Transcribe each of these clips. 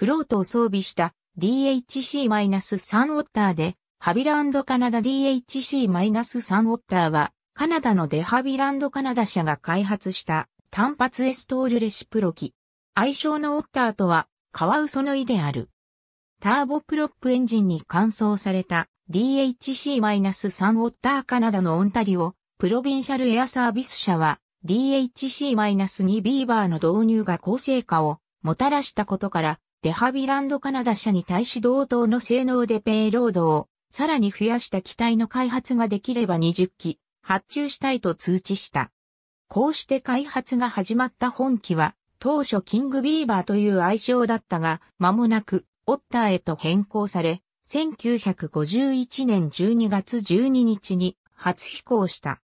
フロートを装備した DHC-3 オッターで、ハビランドカナダ DHC-3 オッターは、カナダのデハビランドカナダ社が開発した単発エストールレシプロ機。愛称のオッターとは、カワウソの意である。ターボプロップエンジンに換装された DHC-3 オッターカナダのオンタリオ、プロビンシャルエアサービス社は DHC-2 ビーバーの導入が高成果をもたらしたことからデハビランドカナダ社に対し同等の性能でペイロードをさらに増やした機体の開発ができれば20機発注したいと通知した。こうして開発が始まった本機は当初キングビーバーという愛称だったが間もなくオッターへと変更され1951年12月12日に初飛行した。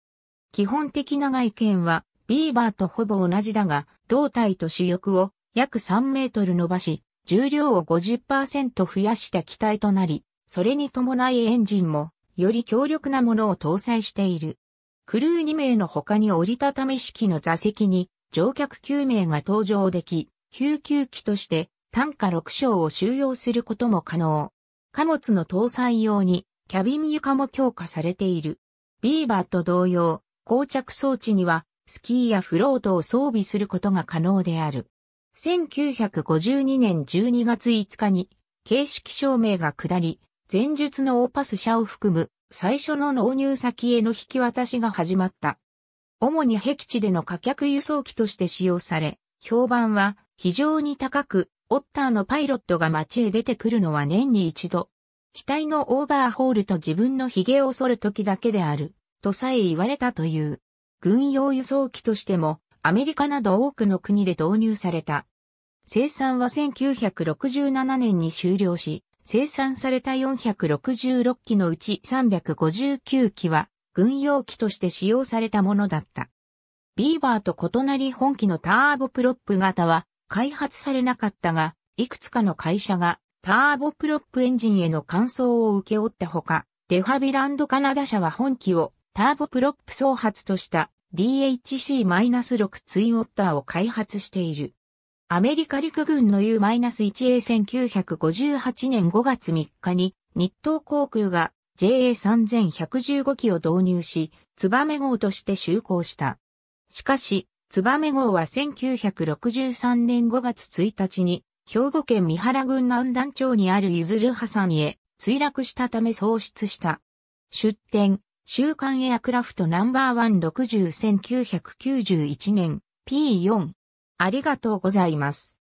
基本的な外見はビーバーとほぼ同じだが胴体と主翼を約3メートル伸ばし重量を50%増やした機体となり、それに伴いエンジンも、より強力なものを搭載している。クルー2名の他に折りたたみ式の座席に乗客9名が搭乗でき、救急機として単価6床を収容することも可能。貨物の搭載用にキャビン床も強化されている。ビーバーと同様、膠着装置にはスキーやフロートを装備することが可能である。1952年12月5日に、形式証明が下り、前述のオーパス社を含む最初の納入先への引き渡しが始まった。主に壁地での貨客輸送機として使用され、評判は非常に高く、オッターのパイロットが街へ出てくるのは年に一度。機体のオーバーホールと自分の髭を剃る時だけである、とさえ言われたという。軍用輸送機としてもアメリカなど多くの国で導入された。生産は1967年に終了し、生産された466機のうち359機は軍用機として使用されたものだった。ビーバーと異なり本機のターボプロップ型は開発されなかったが、いくつかの会社がターボプロップエンジンへの換装を請け負ったほか、デファビランドカナダ社は本機をターボプロップ創発とした DHC-6 ツインオッターを開発している。アメリカ陸軍の U-1A1958 年5月3日に日東航空が JA3115 機を導入し、ツバメ号として就航した。しかし、ツバメ号は1963年5月1日に、兵庫県三原郡南南町にあるゆずる破山へ墜落したため喪失した。出展、週刊エアクラフトナンバーワン6 0 1991年 P4。ありがとうございます。